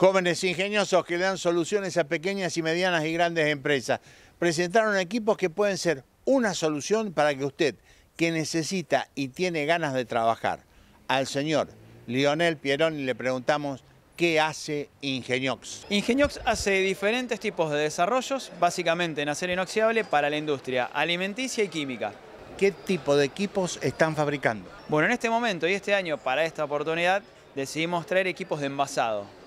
Jóvenes ingeniosos que le dan soluciones a pequeñas y medianas y grandes empresas. Presentaron equipos que pueden ser una solución para que usted, que necesita y tiene ganas de trabajar, al señor Lionel Pieroni le preguntamos ¿Qué hace Ingeniox? Ingeniox hace diferentes tipos de desarrollos, básicamente en acero inoxidable para la industria alimenticia y química. ¿Qué tipo de equipos están fabricando? Bueno, en este momento y este año para esta oportunidad decidimos traer equipos de envasado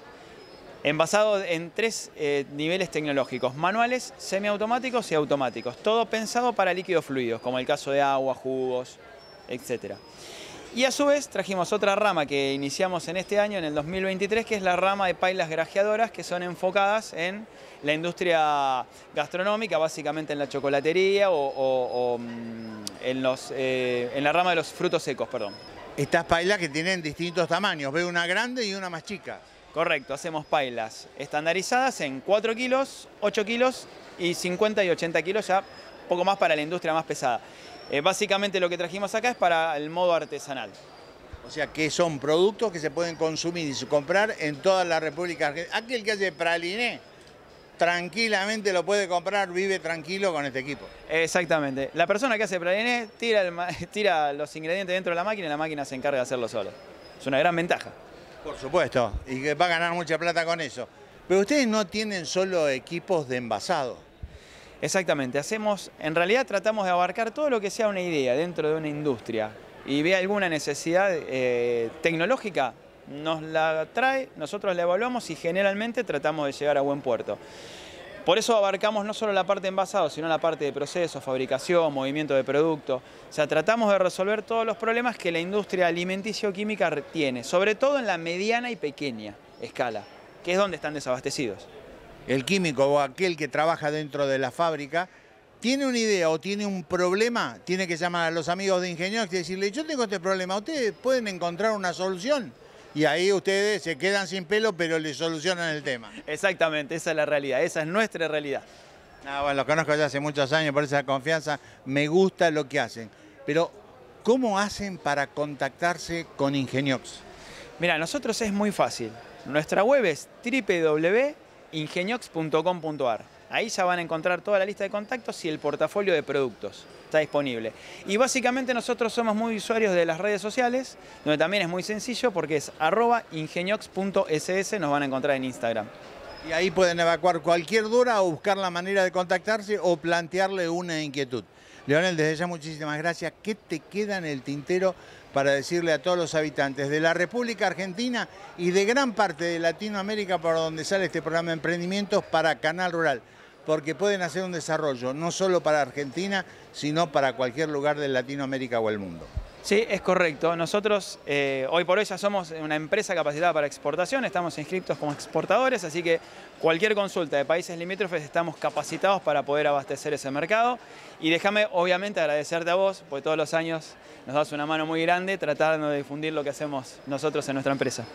envasado en tres eh, niveles tecnológicos, manuales, semiautomáticos y automáticos, todo pensado para líquidos fluidos, como el caso de agua, jugos, etc. Y a su vez trajimos otra rama que iniciamos en este año, en el 2023, que es la rama de pailas grajeadoras, que son enfocadas en la industria gastronómica, básicamente en la chocolatería o, mm, en, los, eh, en la rama de los frutos secos, perdón. Estas pailas que tienen distintos tamaños, veo una grande y una más chica. Correcto, hacemos pailas estandarizadas en 4 kilos, 8 kilos y 50 y 80 kilos, ya poco más para la industria más pesada. Eh, básicamente lo que trajimos acá es para el modo artesanal. O sea que son productos que se pueden consumir y comprar en toda la República Argentina. Aquel que hace praliné, tranquilamente lo puede comprar, vive tranquilo con este equipo. Exactamente. La persona que hace praliné tira, tira los ingredientes dentro de la máquina y la máquina se encarga de hacerlo solo. Es una gran ventaja. Por supuesto, y que va a ganar mucha plata con eso. Pero ustedes no tienen solo equipos de envasado. Exactamente, hacemos, en realidad tratamos de abarcar todo lo que sea una idea dentro de una industria y ve alguna necesidad eh, tecnológica, nos la trae, nosotros la evaluamos y generalmente tratamos de llegar a buen puerto. Por eso abarcamos no solo la parte envasado, sino la parte de proceso, fabricación, movimiento de producto. O sea, tratamos de resolver todos los problemas que la industria alimenticio-química tiene, sobre todo en la mediana y pequeña escala, que es donde están desabastecidos. El químico o aquel que trabaja dentro de la fábrica tiene una idea o tiene un problema, tiene que llamar a los amigos de ingenieros y decirle, yo tengo este problema, ¿ustedes pueden encontrar una solución? y ahí ustedes se quedan sin pelo, pero le solucionan el tema. Exactamente, esa es la realidad, esa es nuestra realidad. Ah, bueno, los conozco ya hace muchos años, por esa confianza, me gusta lo que hacen. Pero, ¿cómo hacen para contactarse con Ingeniox? Mira, nosotros es muy fácil. Nuestra web es www.ingeniox.com.ar. Ahí ya van a encontrar toda la lista de contactos y el portafolio de productos está disponible. Y básicamente nosotros somos muy usuarios de las redes sociales, donde también es muy sencillo porque es arroba ingeniox.ss, nos van a encontrar en Instagram. Y ahí pueden evacuar cualquier duda o buscar la manera de contactarse o plantearle una inquietud. Leonel, desde ya muchísimas gracias. ¿Qué te queda en el tintero para decirle a todos los habitantes de la República Argentina y de gran parte de Latinoamérica por donde sale este programa de Emprendimientos para Canal Rural? porque pueden hacer un desarrollo no solo para Argentina, sino para cualquier lugar de Latinoamérica o el mundo. Sí, es correcto. Nosotros eh, hoy por hoy ya somos una empresa capacitada para exportación, estamos inscritos como exportadores, así que cualquier consulta de países limítrofes estamos capacitados para poder abastecer ese mercado. Y déjame obviamente agradecerte a vos, porque todos los años nos das una mano muy grande tratando de difundir lo que hacemos nosotros en nuestra empresa.